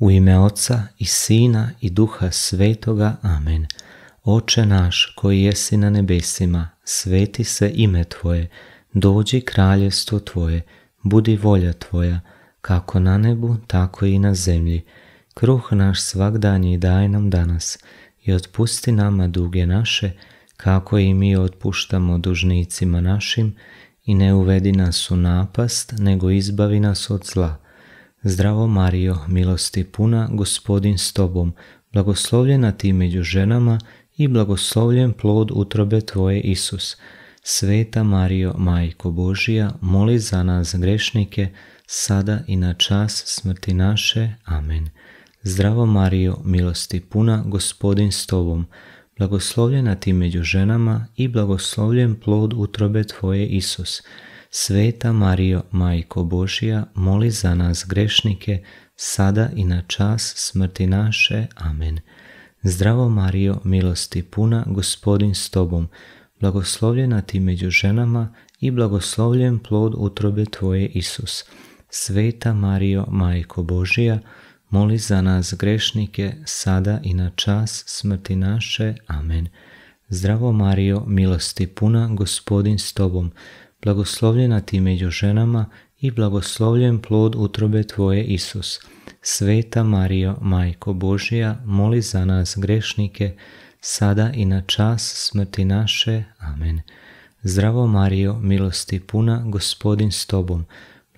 U ime Oca i Sina i Duha Svetoga. Amen. Oče naš koji jesi na nebesima, sveti se ime Tvoje, dođi kraljestvo Tvoje, budi volja Tvoja, kako na nebu, tako i na zemlji. Kruh naš i daj nam danas i otpusti nama duge naše, kako i mi otpuštamo dužnicima našim i ne uvedi nas u napast, nego izbavi nas od zla Zdravo Mario, milosti puna, gospodin s tobom, blagoslovljena ti među ženama i blagoslovljen plod utrobe tvoje Isus. Sveta Mario, Majko Božija, moli za nas grešnike, sada i na čas smrti naše. Amen. Zdravo Mario, milosti puna, gospodin s tobom, blagoslovljena ti među ženama i blagoslovljen plod utrobe tvoje Isus. Sveta Mario, Majko Božija, moli za nas grešnike, sada i na čas smrti naše. Amen. Zdravo Mario, milosti puna, gospodin s tobom, blagoslovljena ti među ženama i blagoslovljen plod utrobe tvoje Isus. Sveta Mario, Majko Božija, moli za nas grešnike, sada i na čas smrti naše. Amen. Zdravo Mario, milosti puna, gospodin s tobom, blagoslovljena ti među ženama i blagoslovljen plod utrobe tvoje Isus. Sveta Mario, Majko Božija, moli za nas grešnike, sada i na čas smrti naše. Amen. Zdravo Mario, milosti puna, gospodin s tobom,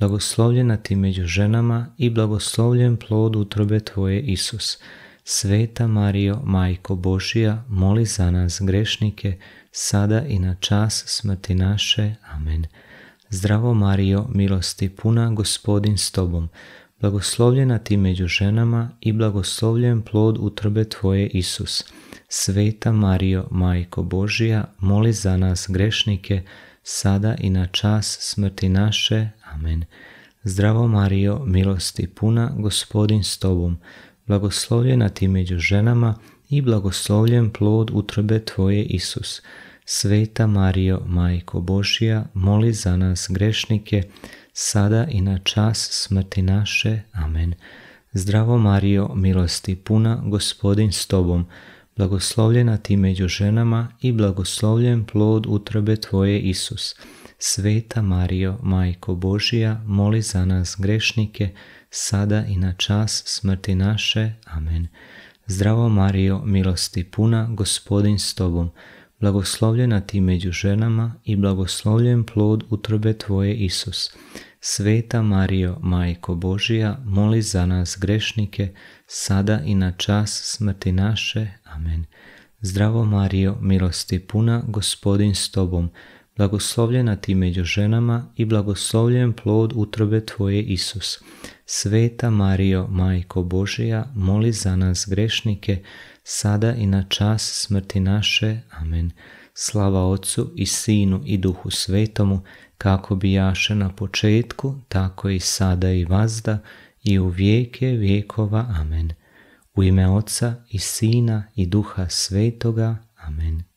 blagoslovljena ti među ženama i blagoslovljen plod utrobe tvoje Isus. Sveta Mario, Majko Božija, moli za nas grešnike, sada i na čas smrti naše. Amen. Zdravo Mario, milosti puna, gospodin s tobom. Blagoslovljena ti među ženama i blagoslovljen plod utrbe tvoje Isus. Sveta Mario, Majko Božija, moli za nas grešnike, sada i na čas smrti naše. Amen. Zdravo Mario, milosti puna, gospodin s tobom blagoslovljena ti među ženama i blagoslovljen plod utrobe Tvoje, Isus. Sveta Mario, Majko Božija, moli za nas grešnike, sada i na čas smrti naše. Amen. Zdravo Mario, milosti puna, gospodin s Tobom, blagoslovljena ti među ženama i blagoslovljen plod utrbe Tvoje, Isus. Sveta Mario, Majko Božija, moli za nas grešnike, sada i na čas smrti naše. Amen. Zdravo Mario, milosti puna, gospodin s tobom, blagoslovljena ti među ženama i blagoslovljen plod utrbe tvoje Isus. Sveta Mario, Majko Božija, moli za nas grešnike, sada i na čas smrti naše. Amen. Zdravo Mario, milosti puna, gospodin s tobom, blagoslovljena ti među ženama i blagoslovljen plod utrobe Tvoje Isus. Sveta Mario, Majko Božija, moli za nas grešnike, sada i na čas smrti naše. Amen. Slava Otcu i Sinu i Duhu Svetomu, kako bijaše na početku, tako i sada i vazda, i u vijeke vijekova. Amen. U ime Oca i Sina i Duha Svetoga. Amen.